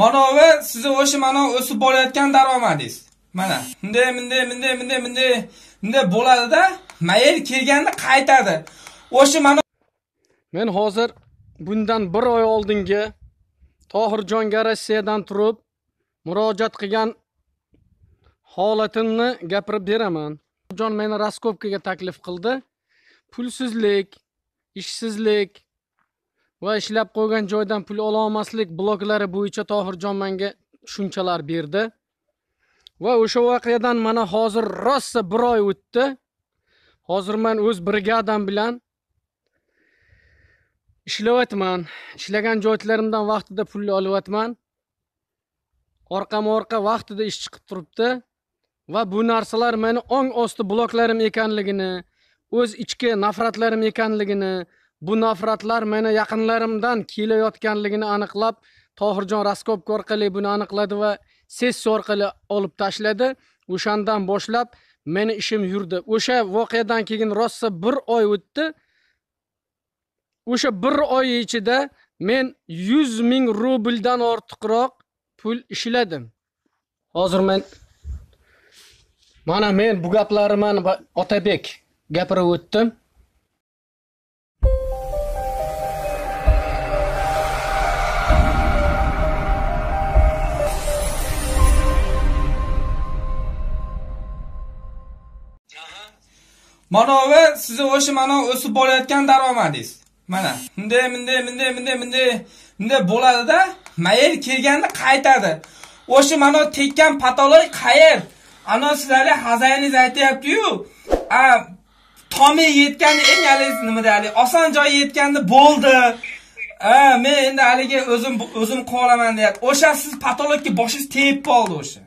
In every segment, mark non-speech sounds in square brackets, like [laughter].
manovi sizni o'sha mano o'sib borayotgan daromadingiz mana bunday bunday bunday bunday bunday bunday bo'ladida mayel kelganda qaytadi o'sha mano men hozir bundan bir oy oldingi tohirjonga rossiyadan turib murojaat qilgan holatimni gapirib beraman jon meni raskovkaga taklif qildi pulsizlik ishsizlik va ishlab qo'ygan joydan pul ololmaslik bloklari bo'yicha tohirjon menga tushunchalar berdi va o'sha voqeadan mana hozir rosa bir oy o'tdi hozir men o'z brigadam bilan ishlayapman ishlagan joylarimdan vaqtida pul olyapman orqama orqa vaqtida ish chiqib turibdi va bu narsalar meni ong osti bloklarim ekanligini o'z ichki nafratlarim ekanligini bu nafratlar meni yaqinlarimdan kelayotganligini aniqlab tohirjon raskopka orqali buni aniqladi va sessiya orqali olib tashladi o'shandan boshlab meni ishim yurdi o'sha voqeadan keyin rossa bir oy o'tdi o'sha bir oy ichida men yuz ming rubldan ortiqroq pul ishladim hozir men mana men bu gaplarni mana otabek gapirib o'tdim manovi sizni o'sha mana o'sib borayotgan daromadingiz mana bunday bunday bunday bunday bunday bunday bo'ladida mayel kelganda qaytadi o'sha mana tekkan patolog qayer ana sizlarga hazaningiz aytyapti-yu, a tomi yetgani eng haligi nima deylik oson joyi yetganda bo'ldi Ha, men endi haliga o'zim o'zim qolaman deyapti. O'sha siz patologga boshingiz tegib qoldi o'sha.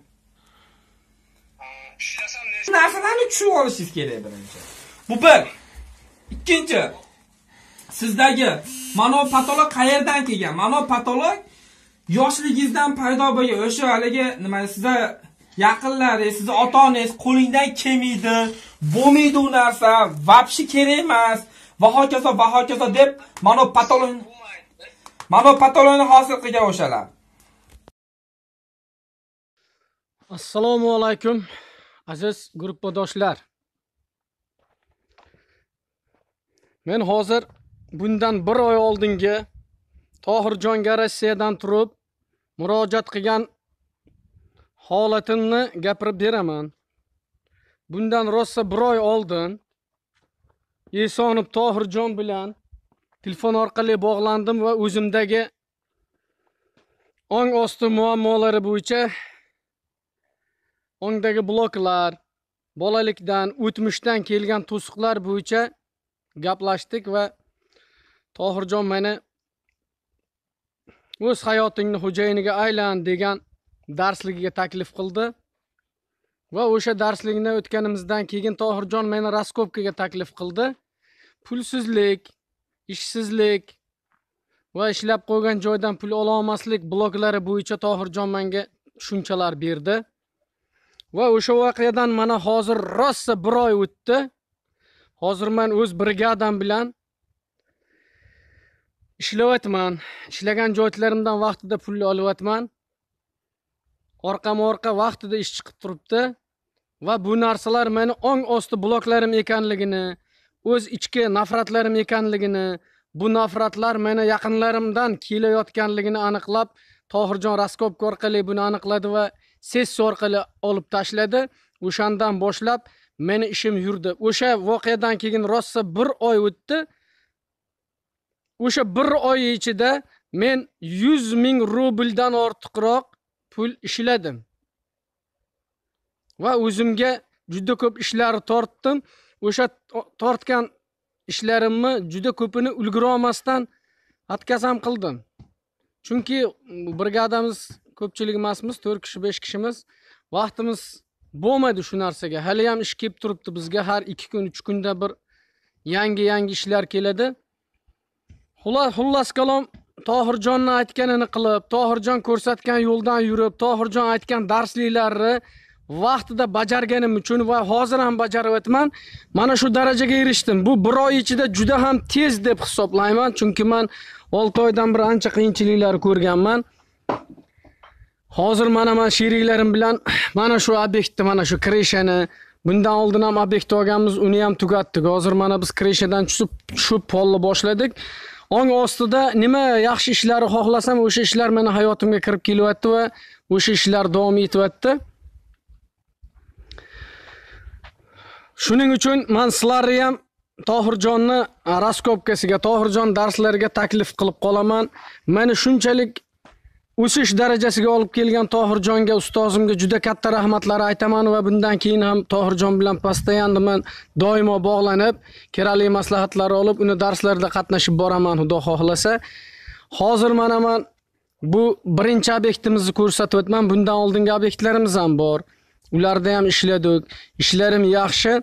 Shu narsalarni tushunib olishingiz kerak birinchi. Bu bir. Ikkinchi, sizdagi monopatolog qayerdan kelgan? Monopatolog yoshligingizdan paydo bo'lgan o'sha haligi nima sizga yaqinlaringiz, sizni ota-onangiz qo'lingdan kelmaydi, bo'lmaydi u narsa, vabshi kerak emas va hokazo va hokazo deb ma'no monopatologni hosil qilgan o'shalar. Assalomu alaykum aziz gruppadoshlar. men hozir bundan bir oy oldingi tohirjonga rossiyadan turib murojaat qilgan holatimni gapirib beraman bundan rossa bir oy oldin esonov tohirjon bilan telefon orqali bog'landim va o'zimdagi ong osti muammolari bo'yicha ongdagi bloklar bolalikdan o'tmishdan kelgan to'siqlar bo'yicha gaplashdik va tohirjon meni o'z hayotingni xo'jayiniga aylan degan darsligiga taklif qildi va o'sha darslikni o'tganimizdan keyin tohirjon meni raskopkaga taklif qildi pulsizlik ishsizlik va ishlab qo'ygan joydan pul ololmaslik bloklari bo'yicha tohirjon menga tushunchalar berdi va o'sha voqeadan mana hozir rosa bir oy o'tdi hozir man o'z brigadam bilan ishlayapman ishlagan joylarimdan vaqtida pul olyapman orqama orqa vaqtida ish chiqib turibdi va bu narsalar meni ong osti bloklarim ekanligini o'z ichki nafratlarim ekanligini bu nafratlar meni yaqinlarimdan kelayotganligini aniqlab tohirjon raskolnikov orqali buni aniqladi va sessiya orqali olib tashladi o'shandan boshlab meni ishim yurdi o'sha voqeadan keyin rossa bir oy o'tdi o'sha bir oy ichida men yuz ming rubldan ortiqroq pul ishladim va o'zimga juda ko'p ishlar tortdim o'sha tortgan ishlarimni juda ko'pini ulgurolmasdan olmasdan ham qildim chunki brigadamiz ko'pchiligimiz to'rt kishi besh kishimiz vaqtimiz bo'lmaydi shu narsaga hali ham ish kelib turibdi bizga har ikki kun uch kunda bir yangi yangi ishlar keladi xullas kalom tohirjonni aytganini qilib tohirjon ko'rsatgan yo'ldan yurib tohirjon aytgan darsliklarni vaqtida bajarganim uchun va hozir ham bajaryapman mana shu darajaga erishdim bu bir oy ichida juda ham tez deb hisoblayman chunki man olti oydan beri ancha qiyinchiliklar ko'rganman hozir mana man sheriklarim bilan [clears throat] mana shu obyektni mana shu kreshani bundan oldin ham obyekt olganmiz uni ham tugatdik hozir mana biz kreshadan tushib shu polni boshladik ong ostida nima yaxshi ishlarni xohlasam o'sha ishlar meni hayotimga kirib kelyapti va o'sha ishlar davom etyapti shuning uchun man sizlarni ham tohirjonni raskopkasiga tohirjon darslariga taklif qilib qolaman mani shunchalik o'sish darajasiga olib kelgan tohirjonga ustozimga juda katta rahmatlar aytaman va bundan keyin ham tohirjon bilan постоянно man doimo bog'lanib kerakli maslahatlar olib uni darslarda qatnashib boraman xudo xohlasa hozir mana man bu birinchi obyektimizni ko'rsatib o'tman bundan oldingi obyektlarimiz ham bor ularda ham ishladik ishlarim yaxshi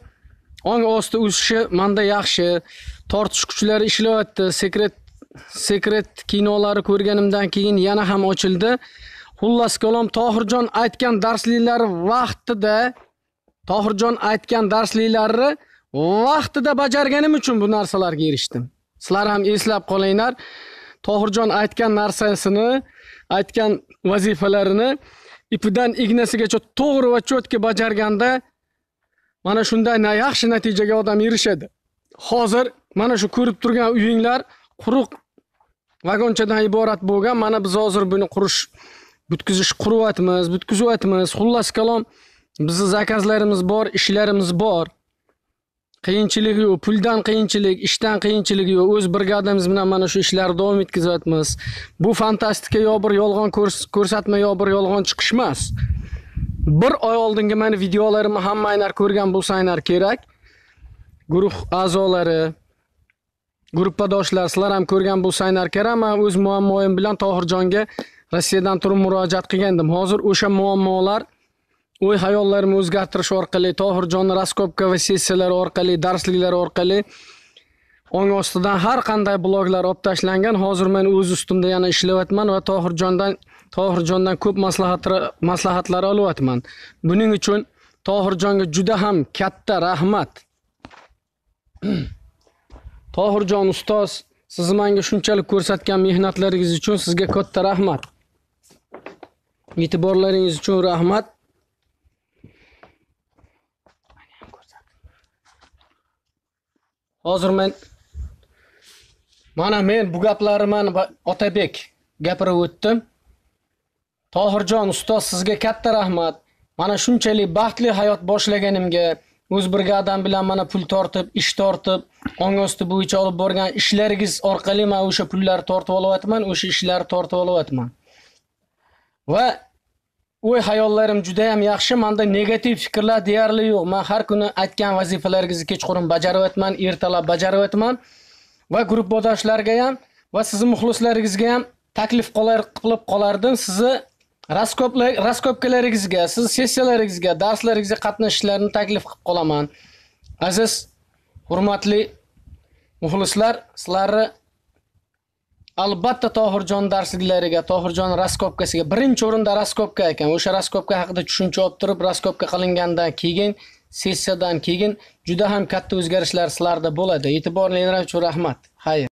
ong osti o'sishi manda yaxshi tortish kuchlari ishlayapti sekret sekret kinolari ko'rganimdan keyin yana ham ochildi xullas kalom tohirjon aytgan darsliklari vaqtida tohirjon aytgan darsliklarini vaqtida bajarganim uchun bu narsalarga erishdim sizlar ham eslab qolinglar tohirjon aytgan narsasini aytgan vazifalarini ipidan ignasigacha to'g'ri va cho'tki bajarganda mana shunday yaxshi natijaga odam erishadi hozir mana shu ko'rib turgan uyinglar quruq vagonchadan iborat bo'lgan mana biz hozir buni qurish bitkizish quryapmiz bitkizyapmiz xullas kalom bizni zakazlarimiz bor ishlarimiz bor qiyinchilik yo'q puldan qiyinchilik ishdan qiyinchilik yo'q o'z brigadamiz bilan mana shu ishlarni davom etkazyapmiz bu fantastika yo bir yolg'on ko'rsatma yo bir yolg'on chiqish emas bir oy oldingi mani videolarimni hamma aynar ko'rgan bo'lsanglar kerak guruh a'zolari Gruppadoshlar, sizlar ham ko'rgan bo'lsanglar kerak, man o'z muammoyim bilan Tohirjonga Rossiyadan turib murojaat qilgandim. Hozir o'sha muammolar o'y hayollarimni o'zgartirish orqali, Tohirjonni raskopka va sessiyalar orqali, darsliklar orqali o'ng ostidan har qanday bloglar olib tashlangan. Hozir men o'z ustimda yana ishlayapman va Tohirjondan Tohirjondan ko'p maslahatlar olyapman. Buning uchun Tohirjonga juda ham katta rahmat. [clears throat] tohirjon ustoz siz menga shunchalik ko'rsatgan mehnatlaringiz uchun sizga katta rahmat e'tiborlaringiz uchun rahmat hozir men mana men bu gaplarimni otabek gapirib o'tdim tohirjon ustoz sizga katta rahmat mana shunchalik baxtli hayot boshlaganimga o'z brigadam bilan mana pul tortib ish tortib ong osti bo'yicha olib borgan ishlaringiz orqali man o'sha pullarni tortib olyapman o'sha ishlarni tortib olyapman va o'y hayollarim juda ham yaxshi manda negativ fikrlar deyarli yo'q man har kuni aytgan vazifalaringizni kechqurun bajaryapman ertalab bajaryapman va guruh ham va sizni muxlislaringizga ham taklif qilib qolardim sizni raskopkalaringizga sizni sessiyalaringizga darslaringizga qatnashishlarni taklif qilib qolaman aziz hurmatli muxlislar sizlarni albatta tohirjon darsliklariga tohirjon raskopkasiga birinchi o'rinda raskopka ekan o'sha raskopka haqida tushuncha olib turib raskopka qilingandan keyin sessiyadan keyin juda ham katta o'zgarishlar sizlarda bo'ladi e'tiboringiz uchun rahmat xayr